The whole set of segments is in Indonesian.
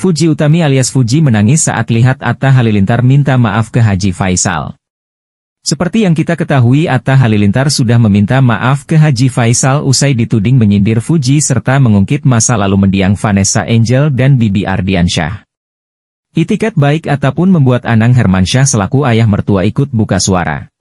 Fuji Utami alias Fuji menangis saat lihat Atta Halilintar minta maaf ke Haji Faisal. Seperti yang kita ketahui Atta Halilintar sudah meminta maaf ke Haji Faisal usai dituding menyindir Fuji serta mengungkit masa lalu mendiang Vanessa Angel dan Bibi Ardiansyah. Itikat baik ataupun membuat Anang Hermansyah selaku ayah mertua ikut buka suara.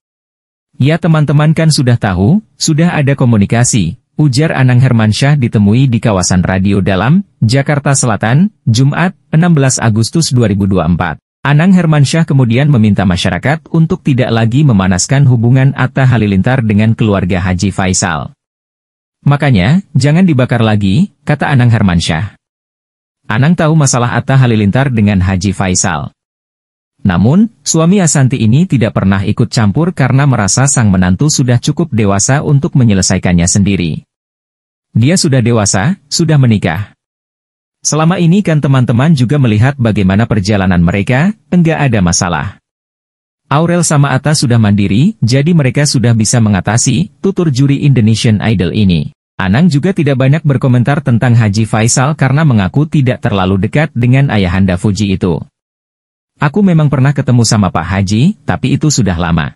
Ya teman-teman kan sudah tahu, sudah ada komunikasi, Ujar Anang Hermansyah ditemui di kawasan Radio Dalam, Jakarta Selatan, Jumat, 16 Agustus 2024. Anang Hermansyah kemudian meminta masyarakat untuk tidak lagi memanaskan hubungan Atta Halilintar dengan keluarga Haji Faisal. Makanya, jangan dibakar lagi, kata Anang Hermansyah. Anang tahu masalah Atta Halilintar dengan Haji Faisal. Namun, suami Asanti ini tidak pernah ikut campur karena merasa sang menantu sudah cukup dewasa untuk menyelesaikannya sendiri. Dia sudah dewasa, sudah menikah. Selama ini kan teman-teman juga melihat bagaimana perjalanan mereka, enggak ada masalah. Aurel sama Atta sudah mandiri, jadi mereka sudah bisa mengatasi tutur juri Indonesian Idol ini. Anang juga tidak banyak berkomentar tentang Haji Faisal karena mengaku tidak terlalu dekat dengan ayahanda Fuji itu. Aku memang pernah ketemu sama Pak Haji, tapi itu sudah lama.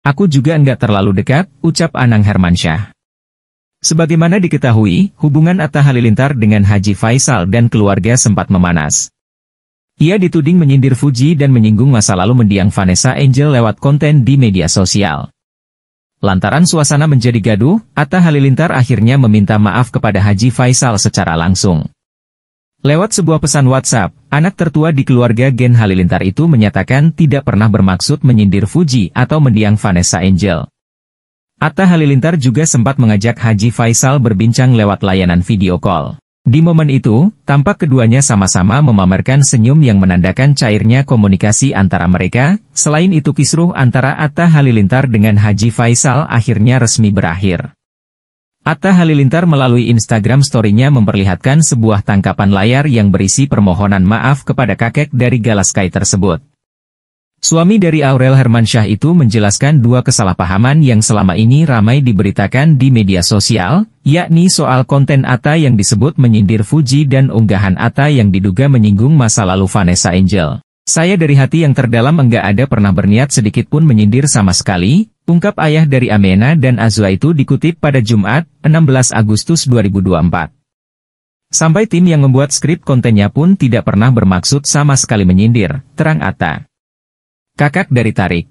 Aku juga enggak terlalu dekat, ucap Anang Hermansyah. Sebagaimana diketahui, hubungan Atta Halilintar dengan Haji Faisal dan keluarga sempat memanas. Ia dituding menyindir Fuji dan menyinggung masa lalu mendiang Vanessa Angel lewat konten di media sosial. Lantaran suasana menjadi gaduh, Atta Halilintar akhirnya meminta maaf kepada Haji Faisal secara langsung. Lewat sebuah pesan WhatsApp, anak tertua di keluarga Gen Halilintar itu menyatakan tidak pernah bermaksud menyindir Fuji atau mendiang Vanessa Angel. Atta Halilintar juga sempat mengajak Haji Faisal berbincang lewat layanan video call. Di momen itu, tampak keduanya sama-sama memamerkan senyum yang menandakan cairnya komunikasi antara mereka, selain itu kisruh antara Atta Halilintar dengan Haji Faisal akhirnya resmi berakhir. Atta Halilintar melalui Instagram story-nya memperlihatkan sebuah tangkapan layar yang berisi permohonan maaf kepada kakek dari Galaskai tersebut. Suami dari Aurel Hermansyah itu menjelaskan dua kesalahpahaman yang selama ini ramai diberitakan di media sosial, yakni soal konten Atta yang disebut menyindir Fuji dan unggahan Atta yang diduga menyinggung masa lalu Vanessa Angel. Saya dari hati yang terdalam enggak ada pernah berniat sedikit pun menyindir sama sekali, ungkap ayah dari Amena dan Azwa itu dikutip pada Jumat, 16 Agustus 2024. Sampai tim yang membuat skrip kontennya pun tidak pernah bermaksud sama sekali menyindir, terang Atta. Kakak dari Tarik,